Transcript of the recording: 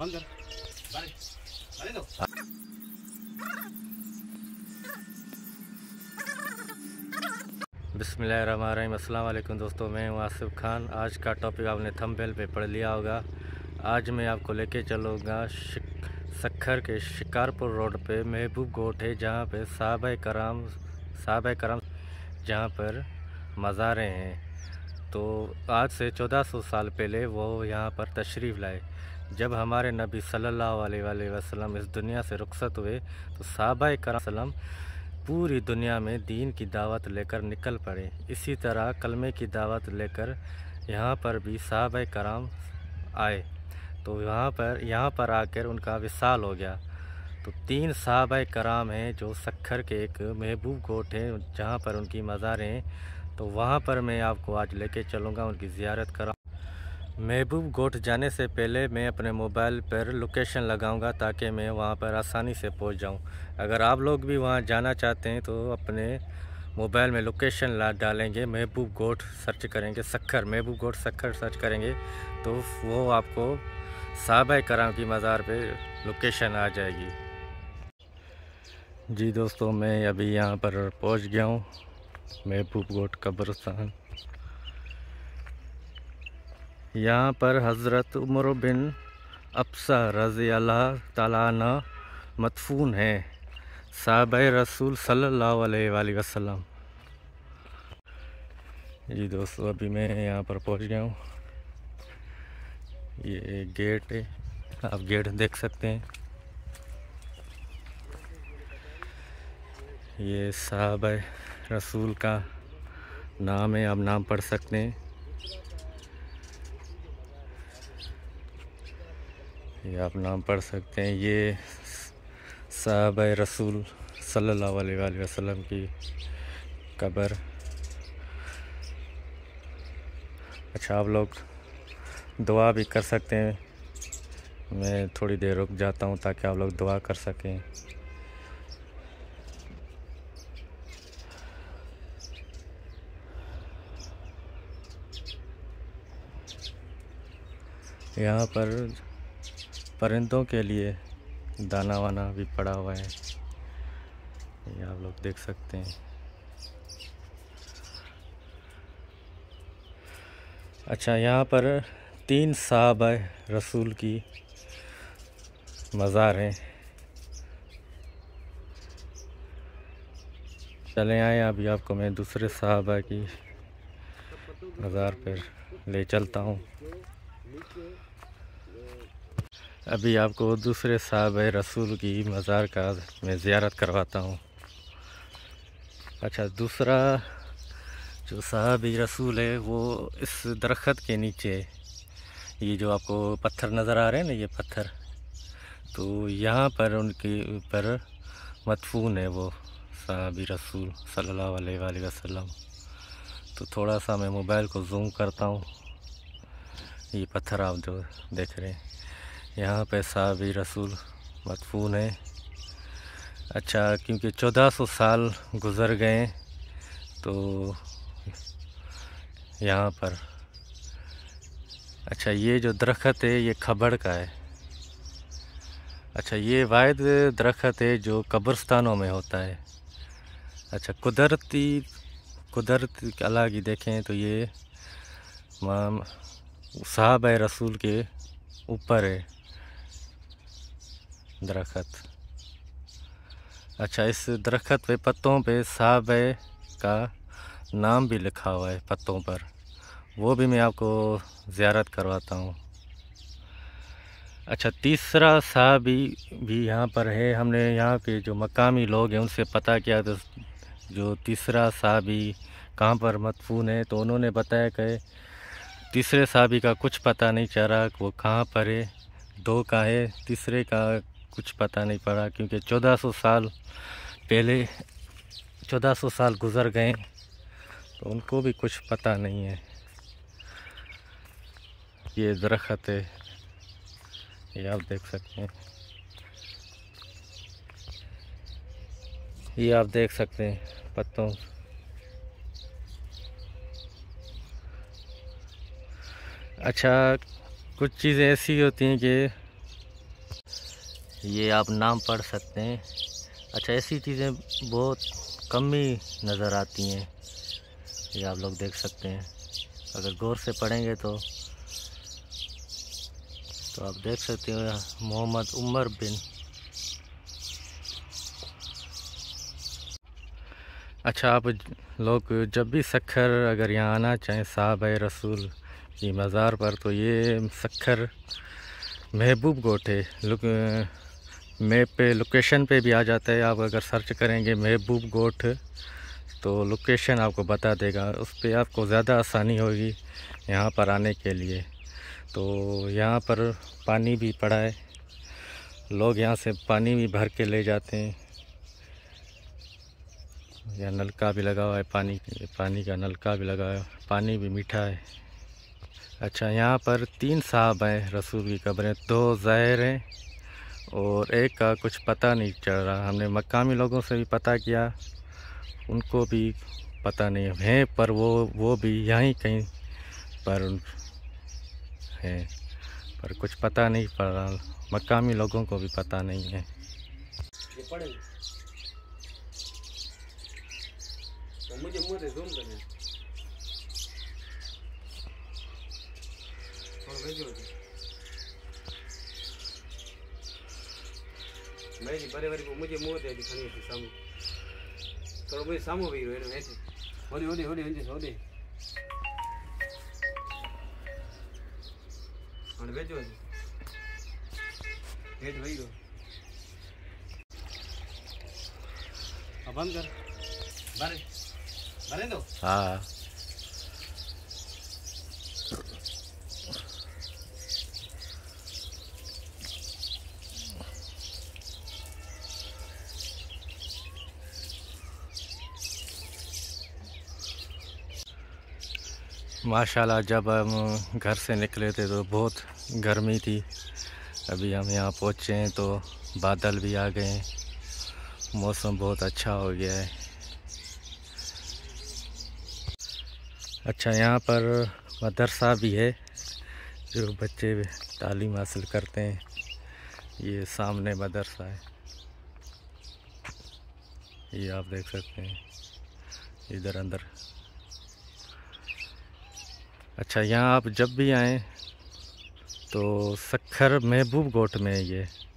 बंद कर तो। दोस्तों मैं हूँ आसिफ खान आज का टॉपिक आपने थंबनेल पे पढ़ लिया होगा आज मैं आपको लेके चलूँगा सखर के शिकारपुर रोड पे महबूब गोट है जहाँ पे साहब कराम साहब कराम जहाँ पर मज़ारे हैं तो आज से 1400 साल पहले वो यहाँ पर तशरीफ़ लाए जब हमारे नबी सल्लल्लाहु अलैहि वसल्लम इस दुनिया से रुखसत हुए तो साहबा करम पूरी दुनिया में दीन की दावत लेकर निकल पड़े इसी तरह कलमे की दावत लेकर यहाँ पर भी साहब कराम आए तो यहाँ पर यहाँ पर आकर उनका विशाल हो गया तो तीन साहब कराम हैं जो सखर के एक महबूब गोट हैं जहाँ पर उनकी मज़ार हैं तो वहाँ पर मैं आपको आज लेके चलूँगा उनकी ज़्यारत करा महबूब गोट जाने से पहले मैं अपने मोबाइल पर लोकेशन लगाऊंगा ताकि मैं वहां पर आसानी से पहुंच जाऊं अगर आप लोग भी वहां जाना चाहते हैं तो अपने मोबाइल में लोकेशन ला डालेंगे महबूब गोट सर्च करेंगे सक्खर महबूब गोट सक्खर सर्च करेंगे तो वो आपको साहब कराम की मज़ार पे लोकेशन आ जाएगी जी दोस्तों मैं अभी यहाँ पर पहुँच गया हूँ महबूब गोट कब्रस्तान यहाँ पर हज़रत उमर बिन अफसा रज़ी अल्लाह तालाना मदफून है साहब रसूल सल्लल्लाहु अलैहि वसल्लम जी दोस्तों अभी मैं यहाँ पर पहुँच गया हूँ ये गेट है आप गेट देख सकते हैं ये साहब रसूल का नाम है आप नाम पढ़ सकते हैं ये आप नाम पढ़ सकते हैं ये साहब रसूल सल्लल्लाहु अलैहि वसल्लम की कब्र अच्छा आप लोग दुआ भी कर सकते हैं मैं थोड़ी देर रुक जाता हूँ ताकि आप लोग दुआ कर सकें यहाँ पर परिंदों के लिए दाना वाना भी पड़ा हुआ है ये आप लोग देख सकते हैं अच्छा यहाँ पर तीन साहब रसूल की मज़ार है चले आए अभी आपको मैं दूसरे साहब की मज़ार पर ले चलता हूँ अभी आपको दूसरे साहब रसूल की मज़ार का मैं ज़्यारत करवाता हूँ अच्छा दूसरा जो साहब रसूल है वो इस दरख्त के नीचे ये जो आपको पत्थर नज़र आ रहे हैं ना ये पत्थर तो यहाँ पर उनके ऊपर मदफून है वो साहब रसूल सल्लल्लाहु अलैहि वसल्लम तो थोड़ा सा मैं मोबाइल को जूम करता हूँ ये पत्थर आप जो देख रहे हैं यहाँ पे साहब रसूल मदफून है अच्छा क्योंकि 1400 साल गुज़र गए तो यहाँ पर अच्छा ये जो दरख्त है ये खबड़ का है अच्छा ये वाद दरख्त है जो कब्रस्तानों में होता है अच्छा कुदरती कुदरत अला की देखें तो ये साहब रसूल के ऊपर है दरख्त अच्छा इस दरख्त पे पत्तों पे साब का नाम भी लिखा हुआ है पत्तों पर वो भी मैं आपको ज़्यारत करवाता हूँ अच्छा तीसरा साहब भी भी यहाँ पर है हमने यहाँ के जो मकामी लोग हैं उनसे पता किया तो जो तीसरा साहबी कहाँ पर मतफ़ून है तो उन्होंने बताया कि तीसरे साबी का कुछ पता नहीं चल रहा वो कहाँ पर है दो का है तीसरे का कुछ पता नहीं पड़ा क्योंकि 1400 साल पहले 1400 साल गुजर गए तो उनको भी कुछ पता नहीं है ये दरख्त है ये आप देख सकते हैं ये आप देख सकते हैं पत्तों अच्छा कुछ चीज़ें ऐसी होती हैं कि ये आप नाम पढ़ सकते हैं अच्छा ऐसी चीज़ें बहुत कम ही नज़र आती हैं ये आप लोग देख सकते हैं अगर गौर से पढ़ेंगे तो तो आप देख सकते हो मोहम्मद उमर बिन अच्छा आप लोग जब भी सखर अगर यहाँ आना चाहें साहब रसूल की मज़ार पर तो ये सखर महबूब गोट है मैप पे लोकेशन पे भी आ जाता है आप अगर सर्च करेंगे महबूब गोट तो लोकेशन आपको बता देगा उस पर आपको ज़्यादा आसानी होगी यहाँ पर आने के लिए तो यहाँ पर पानी भी पड़ा है लोग यहाँ से पानी भी भर के ले जाते हैं या नलका भी लगा हुआ है पानी पानी का नलका भी लगा हुआ है पानी भी मीठा है अच्छा यहाँ पर तीन साहब हैं रसूल की कब्रें दो ज़ाहिर हैं और एक का कुछ पता नहीं चल रहा हमने मकामी लोगों से भी पता किया उनको भी पता नहीं हैं पर वो वो भी यहीं कहीं पर हैं पर कुछ पता नहीं पड़ रहा मकामी लोगों को भी पता नहीं है तो मुझे मुझे जूम करना ભાઈ બરે બરે મુજે મોત હે ખણી હતી સામો થોડો ભાઈ સામો ભાઈ રહ્યો એનો હેઠે હોલી હોલી હોલી હોલી હોલી અને વેજો છે હેઠ ભાઈ ગયો બંધ કર ભરે ભરે દો હા माशाल्लाह जब हम घर से निकले थे तो बहुत गर्मी थी अभी हम यहाँ पहुँचे हैं तो बादल भी आ गए हैं मौसम बहुत अच्छा हो गया है अच्छा यहाँ पर मदरसा भी है जो बच्चे तालीम हासिल करते हैं ये सामने मदरसा है ये आप देख सकते हैं इधर अंदर अच्छा यहाँ आप जब भी आएँ तो सखर महबूब गोट में है ये